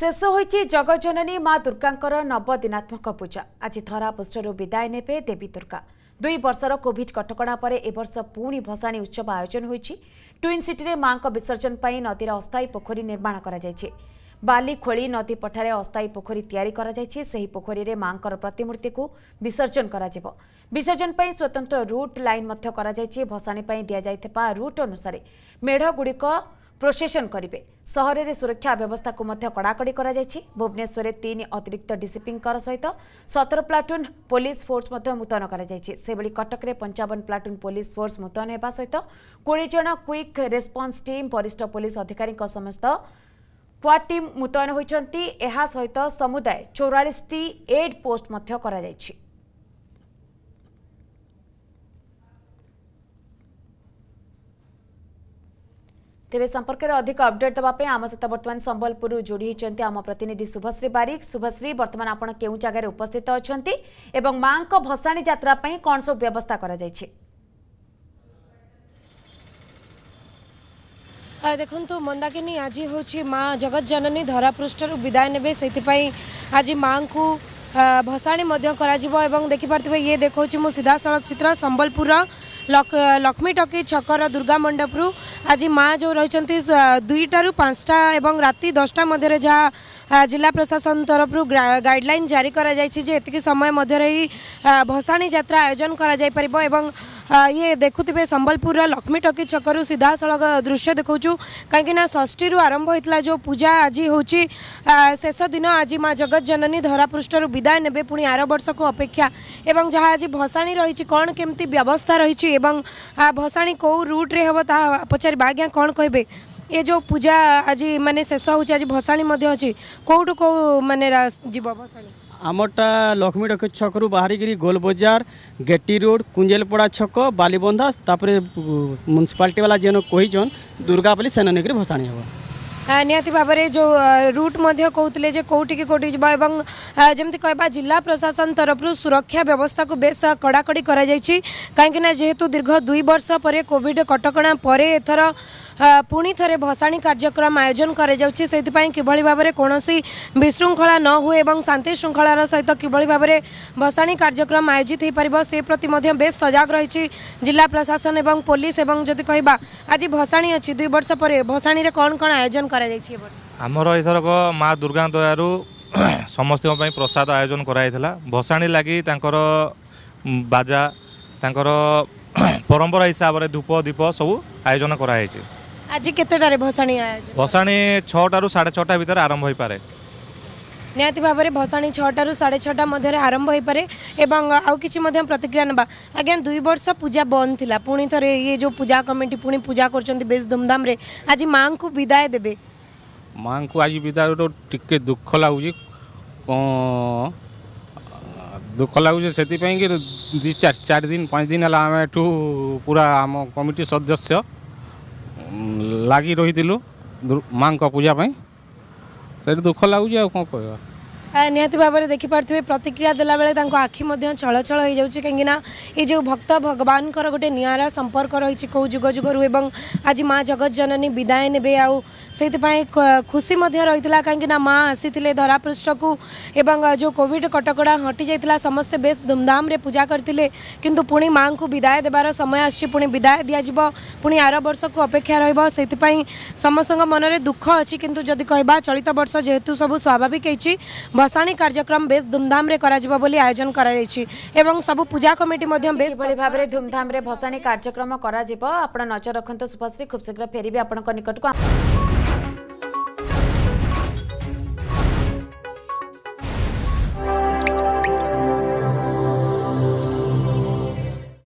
ଶେଷ ହୋଇଛି ଜଗଜନନୀ ମା ଦୁର୍ଗାଙ୍କର ନବଦିନାତ୍ମକ ପୂଜା ଆଜି ଧରାପୃଷ୍ଠରୁ ବିଦାୟ ନେବେ ଦେବୀ ଦୁର୍ଗା ଦୁଇ ବର୍ଷର କୋଭିଡ୍ କଟକଣା ପରେ ଏବର୍ଷ ପୁଣି ଭସାଣୀ ଉତ୍ସବ ଆୟୋଜନ ହୋଇଛି ଟ୍ୱିନ୍ ସିଟିରେ ମାଙ୍କ ବିସର୍ଜନ ପାଇଁ ନଦୀର ଅସ୍ଥାୟୀ ପୋଖରୀ ନିର୍ମାଣ କରାଯାଇଛି ବାଲି ଖୋଳି ନଦୀ ପଠାରେ ଅସ୍ଥାୟୀ ପୋଖରୀ ତିଆରି କରାଯାଇଛି ସେହି ପୋଖରୀରେ ମାଙ୍କର ପ୍ରତିମୂର୍ତ୍ତିକୁ ବିସର୍ଜନ କରାଯିବ ବିସର୍ଜନ ପାଇଁ ସ୍ୱତନ୍ତ୍ର ରୁଟ୍ ଲାଇନ୍ ମଧ୍ୟ କରାଯାଇଛି ଭସାଣୀ ପାଇଁ ଦିଆଯାଇଥିବା ରୁଟ୍ ଅନୁସାରେ ମେଢ଼ଗୁଡ଼ିକ ପ୍ରୋସେସନ୍ କରିବେ ସହରରେ ସୁରକ୍ଷା ବ୍ୟବସ୍ଥାକୁ ମଧ୍ୟ କଡ଼ାକଡ଼ି କରାଯାଇଛି ଭୁବନେଶ୍ୱରରେ ତିନି ଅତିରିକ୍ତ ଡିସିପିଙ୍କର ସହିତ ସତର ପ୍ଲାଟୁନ୍ ପୋଲିସ ଫୋର୍ସ ମଧ୍ୟ ମୁତୟନ କରାଯାଇଛି ସେହିଭଳି କଟକରେ ପଞ୍ଚାବନ ପ୍ଲାଟୁନ୍ ପୋଲିସ ଫୋର୍ସ ମୁତୟନ ହେବା ସହିତ କୋଡ଼ିଏ ଜଣ କ୍ୱିକ୍ ରେସ୍ପନ୍ସ ଟିମ୍ ବରିଷ୍ଠ ପୋଲିସ ଅଧିକାରୀଙ୍କ ସମସ୍ତ କ୍ୱାଡ୍ ଟିମ୍ ମୁତୟନ ହୋଇଛନ୍ତି ଏହା ସହିତ ସମୁଦାୟ ଚଉରାଳିଶଟି ଏଡ୍ ପୋଷ୍ଟ ମଧ୍ୟ କରାଯାଇଛି তেবে সম্পর্কের অধিক অপডেট দেওয়া আম সহ বর্তমান সম্বলপুর যোড়ি হয়েছেন আম প্রতিনিধি শুভশ্রী বারিক শুভশ্রী বর্তমান আপনার কেউ জায়গায় উপস্থিত অনেক এবং মাঙ্ক ভসাণী যাত্রা কণ সব ব্যবস্থা করা যাইছে। ଦେଖନ୍ତୁ ମନ୍ଦାକିନୀ ଆଜି ହେଉଛି ମା ଜଗତ ଜନନୀ ଧରାପୃଷ୍ଠରୁ ବିଦାୟ ନେବେ ସେଥିପାଇଁ ଆଜି ମାଙ୍କୁ ଭସାଣି ମଧ୍ୟ କରାଯିବ ଏବଂ ଦେଖିପାରୁଥିବେ ଇଏ ଦେଖାଉଛି ମୁଁ ସିଧାସଳଖ ଚିତ୍ର ସମ୍ବଲପୁରର ଲକ୍ଷ୍ମୀ ଟକି ଛକର ଦୁର୍ଗା ମଣ୍ଡପରୁ ଆଜି ମା ଯେଉଁ ରହିଛନ୍ତି ଦୁଇଟାରୁ ପାଞ୍ଚଟା ଏବଂ ରାତି ଦଶଟା ମଧ୍ୟରେ ଯାହା ଜିଲ୍ଲା ପ୍ରଶାସନ ତରଫରୁ ଗାଇଡ଼ଲାଇନ୍ ଜାରି କରାଯାଇଛି ଯେ ଏତିକି ସମୟ ମଧ୍ୟରେ ହିଁ ଭସାଣି ଯାତ୍ରା ଆୟୋଜନ କରାଯାଇପାରିବ ଏବଂ ये देखुवे संबलपुर लक्ष्मी टकी छकु सीधा सड़क दृश्य देखु कहीं षष्ठी आरंभ होता जो पूजा आज हूँ शेष दिन आज माँ जगत जननी धरापृष्ठर विदाय ने पुणी आर वर्ष को अपेक्षा एवं जहाँ आज भसाणी रही कौन केमती व्यवस्था रही भसाणी कौ रूट्रे हे पचार आज्ञा कौन कहे ये जो पूजा आज मानने शेष हो भसाणी अच्छी कौटू कौ मानने जी भसाणी आमटा लक्ष्मी डक छकु बाहरिकी गोल बजार गेटी रोड कुंजेलपड़ा छक बालीबंधा तापर म्यूनिसपालिटी वाला जेन कहीचन दुर्गापल्ली सेन नहीं भसाणी हाँ निहाती भाव में जो रूट कहते कौटिकी कौट जामी कह जिला प्रशासन तरफ सुरक्षा व्यवस्था को बेस कड़ाकड़ी कर जेहेतु दीर्घ दुई वर्ष पर कॉविड कटक एथर पुणी थे भसाणी कार्यक्रम आयोजन करपाई कि विशृंखला न हुए और शांति श्रृंखलार सहित तो भसाणी कार्यक्रम आयोजित हो पार से प्रति बे सजग रही जिला प्रशासन और पुलिस और जदि कह आज भसाणी अच्छी दुई बर्ष पर भसाणी में कौन कौन आयोजन कर କରାଯାଇଛି ଏ ବର୍ଷ ଆମର ଏଥରକ ମା ଦୁର୍ଗା ଦୟାରୁ ସମସ୍ତଙ୍କ ପାଇଁ ପ୍ରସାଦ ଆୟୋଜନ କରାଯାଇଥିଲା ଭସାଣି ଲାଗି ତାଙ୍କର ବାଜା ତାଙ୍କର ପରମ୍ପରା ହିସାବରେ ଧୂପ ଦୀପ ସବୁ ଆୟୋଜନ କରାଯାଇଛି ଆଜି କେତେଟାରେ ଭସାଣି ଆୟୋଜନ ଭସାଣି ଛଅଟାରୁ ସାଢ଼େ ଛଅଟା ଭିତରେ ଆରମ୍ଭ ହୋଇପାରେ ନିହାତି ଭାବରେ ଭସାଣି ଛଅଟାରୁ ସାଢ଼େ ଛଅଟା ମଧ୍ୟରେ ଆରମ୍ଭ ହୋଇପାରେ ଏବଂ ଆଉ କିଛି ମଧ୍ୟ ପ୍ରତିକ୍ରିୟା ନେବା ଆଜ୍ଞା ଦୁଇ ବର୍ଷ ପୂଜା ବନ୍ଦ ଥିଲା ପୁଣି ଥରେ ଇଏ ଯେଉଁ ପୂଜା କମିଟି ପୁଣି ପୂଜା କରୁଛନ୍ତି ବେଶ ଧୁମଧାମରେ ଆଜି ମାଆଙ୍କୁ ବିଦାୟ ଦେବେ ମାଆଙ୍କୁ ଆଜି ବିଦାୟ ଟିକେ ଦୁଃଖ ଲାଗୁଛି ଦୁଃଖ ଲାଗୁଛି ସେଥିପାଇଁ କି ଦୁଇ ଚାରି ଚାରି ଦିନ ପାଞ୍ଚ ଦିନ ହେଲା ଆମେ ଏଠୁ ପୁରା ଆମ କମିଟି ସଦସ୍ୟ ଲାଗି ରହିଥିଲୁ ମାଆଙ୍କ ପୂଜା ପାଇଁ ସେଠି ଦୁଃଖ ଲାଗୁଛି ଆଉ କ'ଣ କହିବା निहाती भाव में देखिपे प्रतिक्रिया देला आखि छल हो जाए कहीं जो भक्त भगवान गोटे निरा संपर्क रही कौ जुग जुगर एवं आज माँ जगत जननी विदाय ने आईपाई खुशी रही कहीं माँ आसी धरापृष्ठ को एवं जो कॉविड कटक हटि जाता समस्ते बे धूमधाम पूजा करते कि पुणी माँ को विदाय देवार समय आसी विदाय दिजिव पुणी आर वर्ष को अपेक्षा रहीपाई समस्त मनरे दुख अच्छी कितु जदि कह चलित बर्ष जेहेतु सब स्वाभाविक होती ଭସାଣି କାର୍ଯ୍ୟକ୍ରମ ବେଶ ଧୁମଧାମରେ କରାଯିବ ବୋଲି ଆୟୋଜନ କରାଯାଇଛି ଏବଂ ସବୁ ପୂଜା କମିଟି ମଧ୍ୟ ବେଶ ଏଭଳି ଭାବରେ ଧୁମଧାମରେ ଭସାଣି କାର୍ଯ୍ୟକ୍ରମ କରାଯିବ ଆପଣ ନଜର ରଖନ୍ତୁ ଶୁଭଶ୍ରୀ ଖୁବ୍ ଶୀଘ୍ର ଫେରିବେ ଆପଣଙ୍କ ନିକଟକୁ